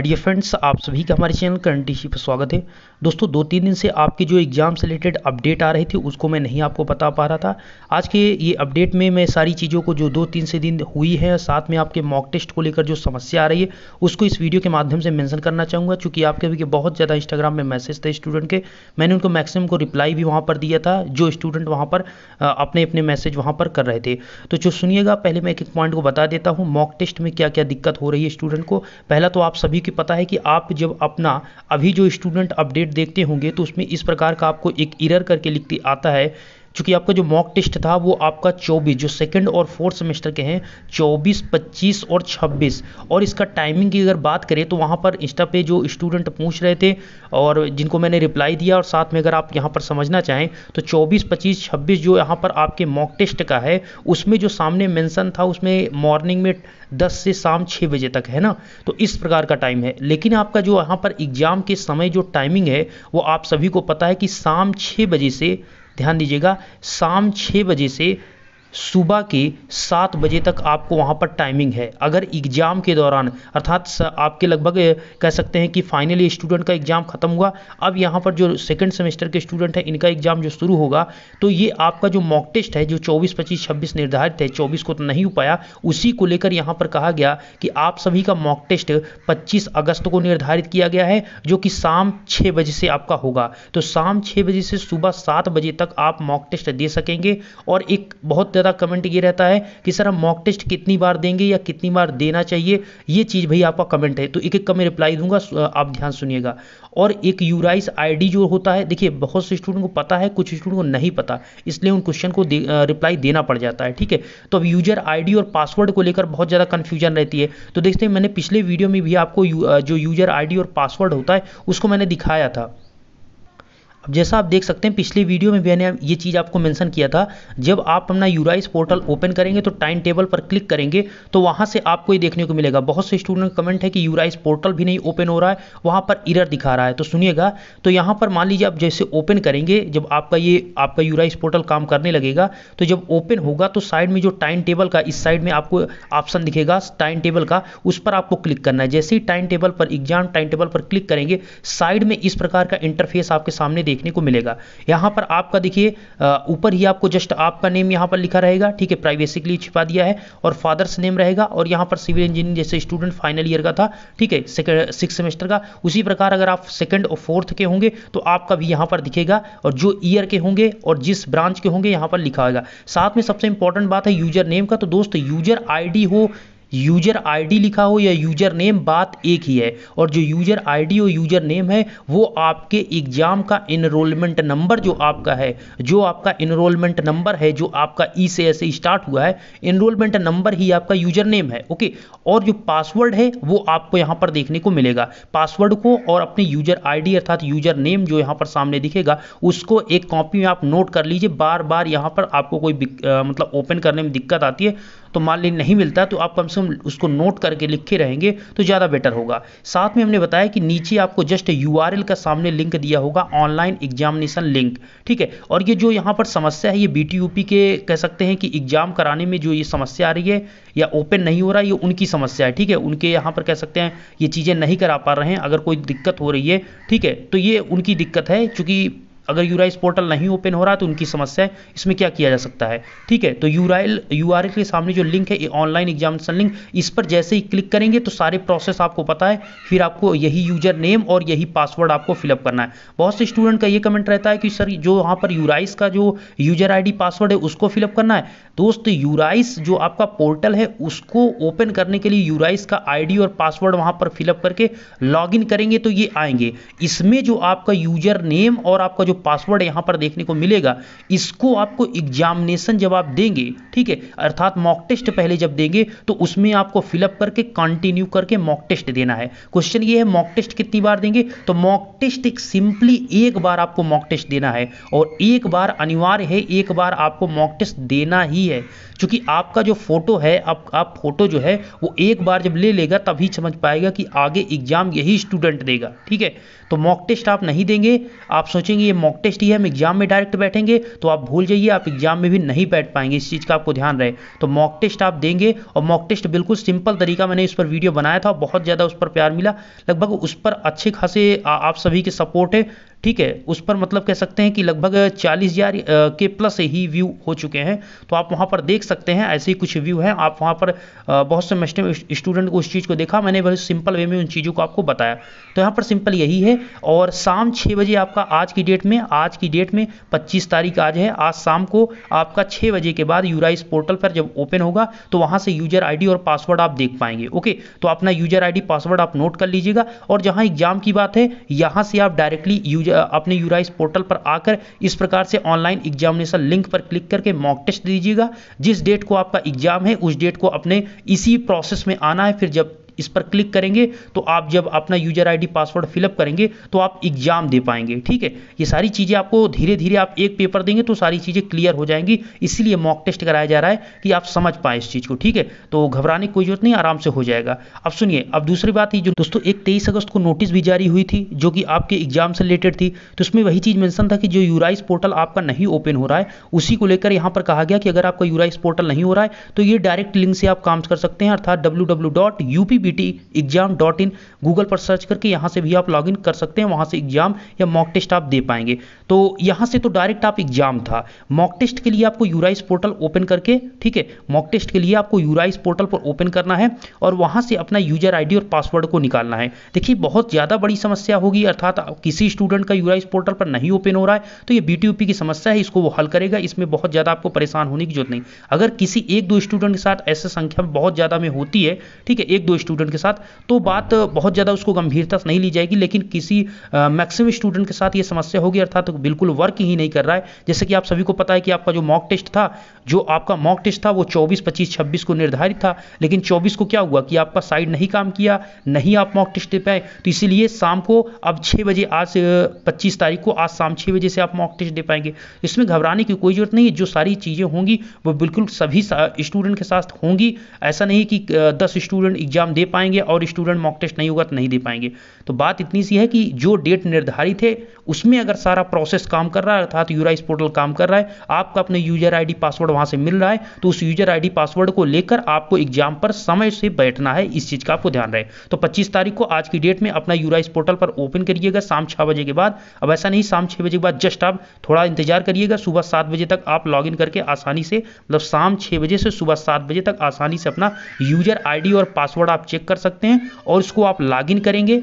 dear friends आप सभी का हमारे चैनल करंट पर स्वागत है दोस्तों दो तीन दिन से आपके जो एग्ज़ाम से रिलेटेड अपडेट आ रही थी उसको मैं नहीं आपको बता पा रहा था आज के ये अपडेट में मैं सारी चीज़ों को जो दो तीन से दिन हुई है साथ में आपके मॉक टेस्ट को लेकर जो समस्या आ रही है उसको इस वीडियो के माध्यम से मैंसन करना चाहूँगा चूँकि आपके भी बहुत ज़्यादा इंस्टाग्राम में मैसेज थे स्टूडेंट के मैंने उनको मैक्सिमम को रिप्लाई भी वहाँ पर दिया था जो स्टूडेंट वहाँ पर अपने अपने मैसेज वहाँ पर कर रहे थे तो जो सुनिएगा पहले मैं एक एक पॉइंट को बता देता हूँ मॉक टेस्ट में क्या क्या दिक्कत हो रही है स्टूडेंट को पहला तो आप सभी क्योंकि पता है कि आप जब अपना अभी जो स्टूडेंट अपडेट देखते होंगे तो उसमें इस प्रकार का आपको एक इरर करके लिखते आता है चूँकि आपका जो मॉक टेस्ट था वो आपका चौबीस जो सेकेंड और फोर्थ सेमेस्टर के हैं चौबीस पच्चीस और छब्बीस और इसका टाइमिंग की अगर बात करें तो वहाँ पर इंस्टा पे जो स्टूडेंट पूछ रहे थे और जिनको मैंने रिप्लाई दिया और साथ में अगर आप यहाँ पर समझना चाहें तो चौबीस पच्चीस छब्बीस जो यहाँ पर आपके मॉक टेस्ट का है उसमें जो सामने मैंसन था उसमें मॉर्निंग में दस से शाम छः बजे तक है ना तो इस प्रकार का टाइम है लेकिन आपका जो यहाँ पर एग्ज़ाम के समय जो टाइमिंग है वो आप सभी को पता है कि शाम छः बजे से ध्यान दीजिएगा शाम छः बजे से सुबह के सात बजे तक आपको वहाँ पर टाइमिंग है अगर एग्जाम के दौरान अर्थात आपके लगभग कह सकते हैं कि फाइनली स्टूडेंट का एग्जाम खत्म हुआ अब यहाँ पर जो सेकंड सेमेस्टर के स्टूडेंट हैं इनका एग्जाम जो शुरू होगा तो ये आपका जो मॉक टेस्ट है जो 24 पच्चीस छब्बीस निर्धारित है चौबीस को तो नहीं हो पाया उसी को लेकर यहाँ पर कहा गया कि आप सभी का मॉक टेस्ट पच्चीस अगस्त को निर्धारित किया गया है जो कि शाम छः बजे से आपका होगा तो शाम छः बजे से सुबह सात बजे तक आप मॉक टेस्ट दे सकेंगे और एक बहुत ज़्यादा कमेंट ये रहता है कि सर हम मॉक टेस्ट कितनी बार देंगे या कितनी बार देना चाहिए ये चीज़ भाई आपका कमेंट है तो एक एक का मैं रिप्लाई दूंगा आप ध्यान सुनिएगा और एक यूराइस आईडी जो होता है देखिए बहुत से स्टूडेंट को पता है कुछ स्टूडेंट को नहीं पता इसलिए उन क्वेश्चन को दे, रिप्लाई देना पड़ जाता है ठीक है तो अब यूजर आईडी और पासवर्ड को लेकर बहुत ज़्यादा कन्फ्यूजन रहती है तो देखते हैं मैंने पिछले वीडियो में भी आपको जो यूजर आई और पासवर्ड होता है उसको मैंने दिखाया था जैसा आप देख सकते हैं पिछली वीडियो में मैंने ये चीज़ आपको मेंशन किया था जब आप अपना यूराइस पोर्टल ओपन करेंगे तो टाइम टेबल पर क्लिक करेंगे तो वहाँ से आपको ये देखने को मिलेगा बहुत से स्टूडेंट कमेंट है कि यूराइस पोर्टल भी नहीं ओपन हो रहा है वहाँ पर इरर दिखा रहा है तो सुनिएगा तो यहाँ पर मान लीजिए आप जैसे ओपन करेंगे जब आपका ये आपका यूराइस पोर्टल काम करने लगेगा तो जब ओपन होगा तो साइड में जो टाइम टेबल का इस साइड में आपको ऑप्शन दिखेगा टाइम टेबल का उस पर आपको क्लिक करना है जैसे ही टाइम टेबल पर एग्जाम टाइम टेबल पर क्लिक करेंगे साइड में इस प्रकार का इंटरफेस आपके सामने देख देखने को मिलेगा यहाँ पर आपका देखिए ऊपर ही आपको जस्ट आपका नेम यहाँ पर लिखा रहेगा ठीक है प्राइवेसी के लिए छिपा दिया है और फादर्स नेम रहेगा और यहाँ पर सिविल इंजीनियरिंग जैसे स्टूडेंट फाइनल ईयर का था ठीक है सिक्स सेमेस्टर का उसी प्रकार अगर आप सेकेंड और फोर्थ के होंगे तो आपका भी यहाँ पर दिखेगा और जो ईयर के होंगे और जिस ब्रांच के होंगे यहाँ पर लिखा होगा साथ में सबसे इंपॉर्टेंट बात है यूजर नेम का तो दोस्त यूजर आईडी हो यूजर आईडी लिखा हो या यूजर नेम बात एक ही है और जो यूजर आईडी और यूजर नेम है वो आपके एग्जाम का इनरोलमेंट नंबर जो आपका है जो आपका इनरोलमेंट नंबर है जो आपका ई से ऐसे स्टार्ट हुआ है इनरोलमेंट नंबर ही आपका यूजर नेम है ओके और जो पासवर्ड है वो आपको यहाँ पर देखने को मिलेगा पासवर्ड को और अपने यूजर आई अर्थात यूजर नेम जो यहाँ पर सामने दिखेगा उसको एक कॉपी में आप नोट कर लीजिए बार बार यहाँ पर आपको कोई मतलब ओपन करने में दिक्कत आती है तो मान ली नहीं मिलता तो आप कम से हम उसको नोट करके लिखे रहेंगे तो ज़्यादा बेटर होगा साथ में हमने बताया कि नीचे आपको जस्ट यू का सामने लिंक दिया होगा ऑनलाइन एग्जामिनेशन लिंक ठीक है और ये जो यहाँ पर समस्या है ये बी के कह सकते हैं कि एग्ज़ाम कराने में जो ये समस्या आ रही है या ओपन नहीं हो रहा ये उनकी समस्या है ठीक है उनके यहाँ पर कह सकते हैं ये चीज़ें नहीं करा पा रहे हैं अगर कोई दिक्कत हो रही है ठीक है तो ये उनकी दिक्कत है चूँकि अगर यूराइस पोर्टल नहीं ओपन हो रहा तो उनकी समस्या है इसमें क्या किया जा सकता है ठीक है तो यूराइल यू के सामने जो लिंक है ऑनलाइन एग्जामिनेशन लिंक इस पर जैसे ही क्लिक करेंगे तो सारे प्रोसेस आपको पता है फिर आपको यही यूजर नेम और यही पासवर्ड आपको फिलअप करना है बहुत से स्टूडेंट का ये कमेंट रहता है कि सर जो वहाँ पर यूराइस का जो यूजर आई पासवर्ड है उसको फिलअप करना है दोस्त यूराइस जो आपका पोर्टल है उसको ओपन करने के लिए यूराइस का आई और पासवर्ड वहाँ पर फिलअप करके लॉग करेंगे तो ये आएंगे इसमें जो आपका यूजर नेम और आपका जो पासवर्ड यहाँ पर देखने को मिलेगा इसको आपको एग्जामिनेशन जब आप देंगे ठीक है अर्थात मॉक टेस्ट पहले जब देंगे तो उसमें आपको फिलअप करके कंटिन्यू करके मॉक टेस्ट देना है क्वेश्चन ये है मॉक टेस्ट कितनी बार देंगे तो मॉक टेस्ट एक सिंपली एक बार आपको मॉक टेस्ट देना है और एक बार अनिवार्य है एक बार आपको मॉक टेस्ट देना ही है क्योंकि आपका जो फोटो है आप, आप फोटो जो है वो एक बार जब ले लेगा तभी समझ पाएगा कि आगे एग्जाम यही स्टूडेंट देगा ठीक है तो मॉक टेस्ट आप नहीं देंगे आप सोचेंगे ये मॉक टेस्ट ही हम एग्जाम में डायरेक्ट बैठेंगे तो आप भूल जाइए आप एग्जाम में भी नहीं बैठ पाएंगे इस चीज़ का आपको ध्यान रहे तो मॉक टेस्ट आप देंगे और मॉक टेस्ट बिल्कुल सिंपल तरीका मैंने इस पर वीडियो बनाया था बहुत ज़्यादा उस पर प्यार मिला लगभग उस पर अच्छे खासे आप सभी के सपोर्ट है ठीक है उस पर मतलब कह सकते हैं कि लगभग चालीस हज़ार के प्लस ही व्यू हो चुके हैं तो आप वहाँ पर देख सकते हैं ऐसे ही कुछ व्यू हैं आप वहाँ पर बहुत से स्टूडेंट को उस चीज़ को देखा मैंने बहुत सिंपल वे में उन चीज़ों को आपको बताया तो यहाँ पर सिंपल यही है और शाम छः बजे आपका आज की डेट में आज की डेट में पच्चीस तारीख आज है आज शाम को आपका छः बजे के बाद यूराइस पोर्टल पर जब ओपन होगा तो वहाँ से यूजर आई और पासवर्ड आप देख पाएंगे ओके तो अपना यूजर आई पासवर्ड आप नोट कर लीजिएगा और जहाँ एग्जाम की बात है यहाँ से आप डायरेक्टली यूजर अपने यूराइस पोर्टल पर आकर इस प्रकार से ऑनलाइन एग्जामिनेशन लिंक पर क्लिक करके मॉक टेस्ट दीजिएगा जिस डेट को आपका एग्जाम है उस डेट को अपने इसी प्रोसेस में आना है फिर जब इस पर क्लिक करेंगे तो आप जब अपना यूजर आईडी पासवर्ड फिलअप करेंगे तो आप एग्जाम दे पाएंगे ठीक है ये सारी चीज़ें आपको धीरे धीरे आप एक पेपर देंगे तो सारी चीज़ें क्लियर हो जाएंगी इसीलिए मॉक टेस्ट कराया जा रहा है कि आप समझ पाए इस चीज़ को ठीक है तो घबराने की कोई जरूरत नहीं आराम से हो जाएगा अब सुनिए अब दूसरी बात ये जो दोस्तों एक तेईस अगस्त को नोटिस भी जारी हुई थी जो कि आपके एग्जाम से रिलेटेड थी तो उसमें वही चीज़ मैंसन था कि जो यूराइस पोर्टल आपका नहीं ओपन हो रहा है उसी को लेकर यहाँ पर कहा गया कि अगर आपका यूराइस पोर्टल नहीं हो रहा है तो ये डायरेक्ट लिंक से आप काम कर सकते हैं अर्थात W P T exam dot in Google पर सर्च करके यहाँ से भी आप लॉगिन कर सकते हैं वहाँ से एग्जाम या मॉक टेस्ट आप दे पाएंगे तो यहाँ से तो डायरेक्ट आप एग्जाम था मॉक टेस्ट के लिए आपको यूराइस पोर्टल ओपन करके ठीक है मॉक टेस्ट के लिए आपको यूराइस पोर्टल पर ओपन करना है और वहाँ से अपना यूजर आईडी और पासवर्ड को निकालना है देखिए बहुत ज़्यादा बड़ी समस्या होगी अर्थात किसी स्टूडेंट का यूराइस पोर्टल पर नहीं ओपन हो रहा है तो ये बी की समस्या है इसको वो हल करेगा इसमें बहुत ज़्यादा आपको परेशान होने की जरूरत नहीं अगर किसी एक दो स्टूडेंट के साथ ऐसे संख्या बहुत ज़्यादा में होती है ठीक है एक दो स्टूडेंट के साथ तो बात बहुत ज़्यादा उसको गंभीरता नहीं ली जाएगी लेकिन किसी मैक्सिमम स्टूडेंट के साथ ये समस्या होगी अर्थात बिल्कुल वर्क ही नहीं कर रहा है जैसे कि आप सभी को पता है कि आपका जो मॉक टेस्ट था जो आपका मॉक टेस्ट था वो 24, 25, 26 को निर्धारित था लेकिन 24 को क्या हुआ कि आपका साइड नहीं काम किया नहीं आप मॉक टेस्ट दे पाए तो इसीलिए शाम को अब छः बजे आज पच्चीस तारीख को आज शाम छः बजे से आप मॉक टेस्ट दे पाएंगे इसमें घबराने की कोई जरूरत नहीं है जो सारी चीज़ें होंगी वो बिल्कुल सभी स्टूडेंट के साथ होंगी ऐसा नहीं कि दस स्टूडेंट एग्जाम दे पाएंगे और स्टूडेंट मॉक टेस्ट नहीं होगा तो नहीं दे पाएंगे तो बात इतनी सी है कि जो डेट निर्धारित है उसमें अगर सारा प्रोसेस प्रोसेस काम कर रहा है अर्थात यूराइस पोर्टल काम कर रहा है आपका अपने यूजर आईडी पासवर्ड वहां से मिल रहा है तो उस यूजर आईडी पासवर्ड को लेकर आपको एग्जाम पर समय से बैठना है इस चीज का आपको ध्यान रहे तो पच्चीस तारीख को आज की डेट में अपना यूराइस पोर्टल पर ओपन करिएगा शाम छह बजे के बाद अब ऐसा नहीं शाम छह बजे के बाद जस्ट आप थोड़ा इंतजार करिएगा सुबह सात बजे तक आप लॉग करके आसानी से मतलब शाम छह बजे से सुबह सात बजे तक आसानी से अपना यूजर आई और पासवर्ड आप चेक कर सकते हैं और उसको आप लॉग करेंगे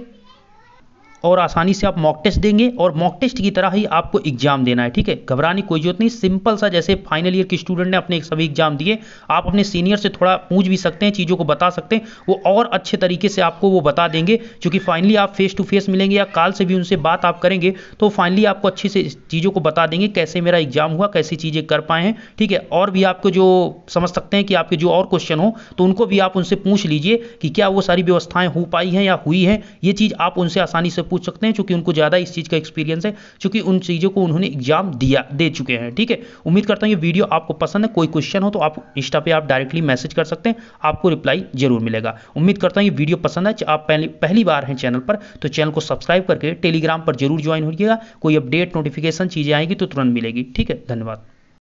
और आसानी से आप मॉक टेस्ट देंगे और मॉक टेस्ट की तरह ही आपको एग्जाम देना है ठीक है घबराने कोई जरूरत नहीं सिंपल सा जैसे फाइनल ईयर के स्टूडेंट ने अपने सभी एग्जाम दिए आप अपने सीनियर से थोड़ा पूछ भी सकते हैं चीज़ों को बता सकते हैं वो और अच्छे तरीके से आपको वो बता देंगे क्योंकि फाइनली आप फेस टू फेस मिलेंगे या कॉल से भी उनसे बात आप करेंगे तो फाइनली आपको अच्छे से चीज़ों को बता देंगे कैसे मेरा एग्जाम हुआ कैसी चीज़ें कर पाए हैं ठीक है और भी आपको जो समझ सकते हैं कि आपके जो और क्वेश्चन हो तो उनको भी आप उनसे पूछ लीजिए कि क्या वो सारी व्यवस्थाएँ हो पाई हैं या हुई हैं ये चीज़ आप उनसे आसानी से पूछ सकते हैं चूंकि उनको ज़्यादा इस चीज़ का एक्सपीरियंस है चूंकि उन चीज़ों को उन्होंने एग्जाम दिया दे चुके हैं ठीक है उम्मीद करता हूँ ये वीडियो आपको पसंद है कोई क्वेश्चन हो तो आप इंस्टा पर आप डायरेक्टली मैसेज कर सकते हैं आपको रिप्लाई जरूर मिलेगा उम्मीद करता हूँ ये वीडियो पसंद है आप पहली पहली बार हैं चैनल पर तो चैनल को सब्सक्राइब करके टेलीग्राम पर जरूर ज्वाइन होइएगा कोई अपडेट नोटिफिकेशन चीज़ें आएंगी तो तुरंत मिलेगी ठीक है धन्यवाद